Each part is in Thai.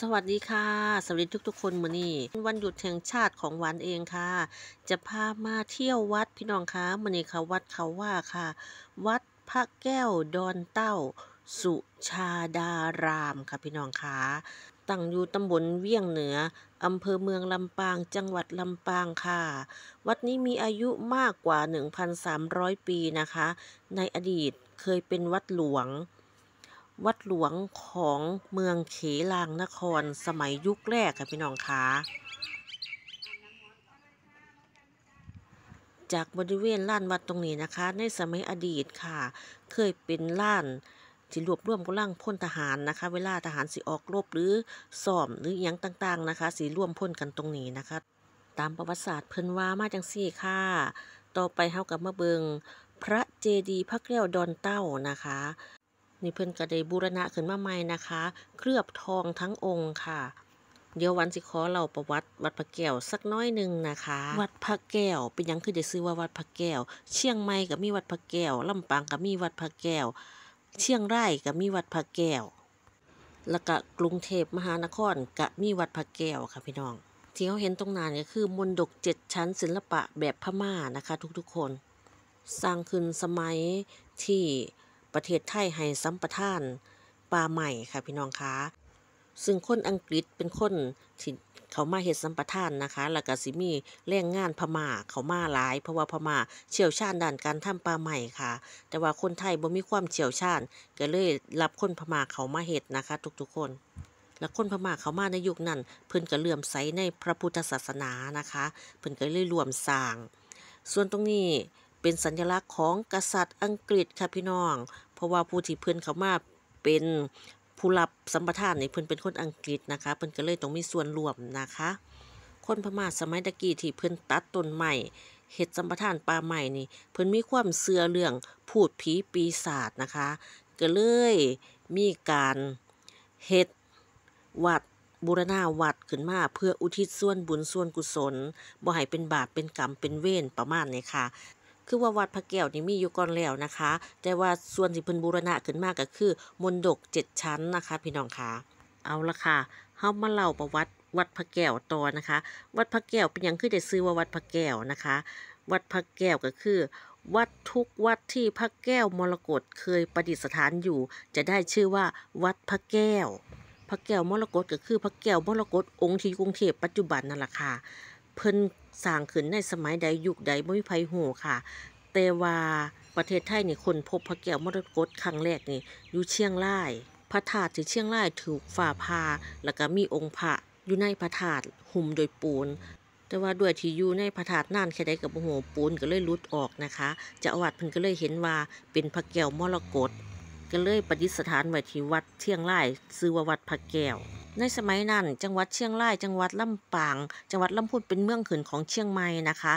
สวัสดีค่ะ สวัสดีทุกๆคนมือนี่วันหยุดแห่งชาติของหวานเองค่ะ จะพามาเที่ยววัดพี่น้องคะมือนี่ค่ะวัดเขาว่าค่ะ วัดพระแก้ว ดอนเต้า สุชาดารามค่ะพี่น้องคะตั้งอยู่ตำบลเวียงเหนืออำเภอเมืองลำปางจังหวัดลำปางค่ะ วัดนี้มีอายุมากกว่า 1,300 ปีนะคะ ในอดีตเคยเป็นวัดหลวงวัดหลวงของเมืองเขลางนคร สมัยยุคแรกค่ะพี่น้องคะจากบริเวณลานวัดตรงนี้นะคะ ในสมัยอดีตค่ะ เคยเป็นลานที่รวบรวมกาลังพ้นทหารนะคะ เวลาทหารสิออกรบหรือซ่อมหรืออยังต่างๆนะคะสีร่วมพ้นกันตรงนี้นะคะ ตามประวัติศาสตร์เพิ่นว่ามาจังซี่ค่ะต่อไปเฮากับมาเบิงพระเจดีย์พระแก้วดอนเต้านะคะนี่เพิ่นก็ได้บูรณะขึ้นมาใหม่นะคะ เคลือบทองทั้งองค์ค่ะ เดี๋ยววันสิขอเราประวัติวัดพระแก้วสักน้อยหนึ่งนะคะ วัดพระแก้ว เป็นยังคือจะซื้อว่าวัดพระแก้ว เชียงใหม่ก็มีวัดพระแก้วลำปางก็มีวัดพระแก้ว เชียงรายก็มีวัดพระแก้ว แล้วก็กรุงเทพมหานครก็มีวัดพระแก้วค่ะพี่น้อง ที่เขาเห็นตรงนั้นก็คือมนดกเจ็ดชั้นศิลปะแบบพม่านะคะ ทุกๆคน สร้างขึ้นสมัยที่ประเทศไทยให้สัมปทานป่าใหม่ค่ะพี่น้องคะซึ่งคนอังกฤษเป็นคนที่เขามาเฮ็ดสัมปทานนะคะ แล้วก็สิมีแรงงานพม่าเขามาหลาย เพราะว่าพม่าเชี่ยวชาญด้านการทำปลาใหม่ค่ะ แต่ว่าคนไทยบ่มีความเชี่ยวชาญก็เลยรับคนพม่าเขามาเฮ็ดนะคะ ทุกๆคน และคนพม่าเขามาในยุคนั้นเพิ่นก็เลื่อมใสในพระพุทธศาสนานะคะเพิ่นก็เลยรวมสร้าง ส่วนตรงนี้เป็นสัญลักษณ์ของกษัตริย์อังกฤษค่ะพี่น้อง เพราะว่าผู้ที่เพื่อนเขามาเป็นผู้รับสัมปทานในเพื่อนเป็นคนอังกฤษนะคะเพื่อนก็เลยต้องมีส่วนร่วมนะคะ คนพม่าสมัยตะกี้ที่เพื่อนตัดต้นใหม่เห็ดสัมปทานปลาใหม่นี่เพื่อนมีความเสื่อเรื่องพูดผีปีศาจนะคะ ก็เลยมีการเห็ดวัดบูรณาวัดขึ้นมาเพื่ออุทิศส่วนบุญส่วนกุศลบ่ให้เป็นบาปเป็นกรรมเป็นเวรประมาณนี้ค่ะคือว่าวัดพระแก้วนี่มีอยู่ก่อนแล้วนะคะ แต่ว่าส่วนที่เพิ่นบูรณะขึ้นมากก็คือมนดกเจ็ดชั้นนะคะพี่น้องคะเอาละค่ะเฮามาเล่าประวัติวัดพระแก้วต่อนะคะ วัดพระแก้วเป็นอย่างคือได้ซื้อว่าวัดพระแก้วนะคะ วัดพระแก้วก็คือ วัดทุกวัดที่พระแก้วมรกตเคยประดิษฐานอยู่ จะได้ชื่อว่า วัดพระแก้ว พระแก้วมรกตก็คือพระแก้วมรกตองค์ที่กรุงเทพปัจจุบันนั่นแหละค่ะเพิ่นสร้างขึ้นในสมัยใดยุคใดบ่มีไผฮู้ค่ะ แต่ว่าประเทศไทยนี่คนพบพระแก้วมรกตครั้งแรกนี่อยู่เชียงราย พระธาตุที่เชียงรายถูกฝ่าพา แล้วก็มีองค์พระอยู่ในพระธาตุหุ้มโดยปูน แต่ว่าด้วยที่อยู่ในพระธาตุนานแค่ใดก็บฮู้ปูนก็เลยลุดออกนะคะ จะอาวัดเพิ่นก็เลยเห็นว่าเป็นพระแก้วมรกต ก็เลยประดิษฐานไว้ที่วัด เชียงรายชื่อว่าวัดพระแก้วในสมัยนั้นจังหวัดเชียงรายจังหวัดลำปาง จังหวัดลำพูนเป็นเมืองขืนของเชียงใหม่นะคะ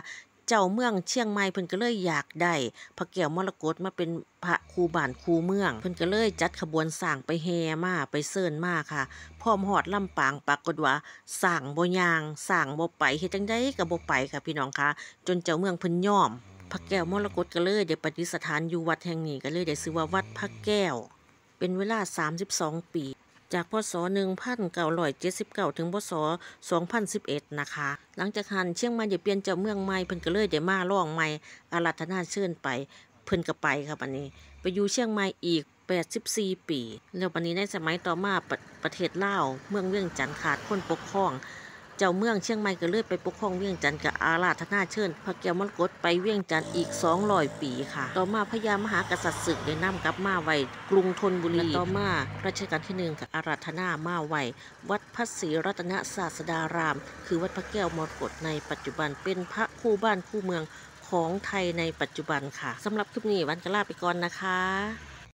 เจ้าเมืองเชียงใหม่เพิ่นก็เลย อยากได้พระแก้วมรกตมาเป็นพระครูบ้านครูเมืองเพิ่นก็เลยจัดขบวนสร้างไปแฮมาไปเซิ่นมาค่ะพร้อมหอดลำปางปรากฏว่าสร้างบ่ยางสร้างบ่ไปเฮ็ดจังได๋ก็บ่ไปค่ะพี่น้องคะจนเจ้าเมืองเพิ่นยอมพระแก้วมรกตก็เลยได้ปฏิสถานอยู่วัดแห่งนี้ก็เลยได้ชื่อว่าวัดพระแก้วเป็นเวลา 32 ปีจากพศ1979 ถึงพศ2011 นะคะ หลังจากหันเชียงใหม่จะเปลี่ยนเจ้าเมืองใหม่เพิ่นก็เลยเดี๋ยวมาล่องใหม่อารัธนาเชิญไปเพิ่นก็ไปครับอันนี้ ไปอยู่เชียงใหม่อีก 84 ปี แล้วปันนี้ในสมัยต่อมาประประเทศลาวเมืองเวียงจันทน์ขาดคนปกครองเจ้าเมืองเชียงใหม่ก็เลื่อยไปปกครองเวียงจันทร์กับอาราธนาเชิญพระแก้วมรกตไปเวียงจันทร์อีก 200 ปีค่ะ ต่อมาพญามหากษัตริย์ศึกได้นำกลับมาไว้กรุงธนบุรีต่อมาราชการที่หนึ่งกับอาราธนามาไว้วัดพระศรีรัตนศาสดาราม คือวัดพระแก้วมรกตในปัจจุบันเป็นพระคู่บ้านคู่เมืองของไทยในปัจจุบันค่ะสำหรับคลิปนี้วันกลาไปก่อนนะคะ